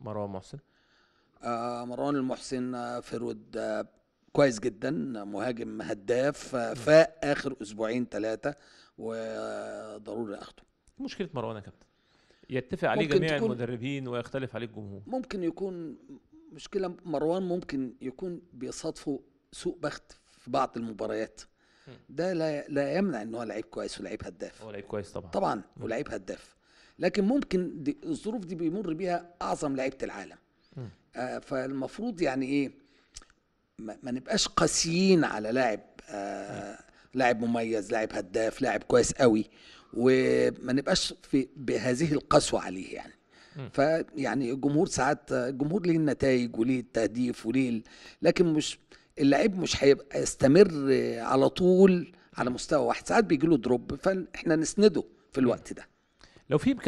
مروان محسن آه مروان المحسن آه، فرود آه كويس جدا مهاجم هداف آه فاق اخر اسبوعين ثلاثه وضروري اخده إيه مشكله مروان يا كابتن يتفق عليه جميع المدربين ويختلف عليه الجمهور ممكن يكون مشكله مروان ممكن يكون بيصادفه سوء بخت في بعض المباريات ده لا لا يمنع ان هو لعيب كويس ولعيب هداف هو لعيب كويس طبعا طبعا ولعيب هداف لكن ممكن دي الظروف دي بيمر بيها اعظم لعيبه العالم آه فالمفروض يعني ايه ما, ما نبقاش قاسيين على لاعب آه لاعب مميز لاعب هداف لاعب كويس قوي وما نبقاش في بهذه القسوه عليه يعني فيعني الجمهور ساعات الجمهور ليه النتائج وليه التهديف وليه لكن مش اللعيب مش هيبقى يستمر على طول على مستوى واحد ساعات بيجي له دروب فاحنا نسنده في الوقت ده لو في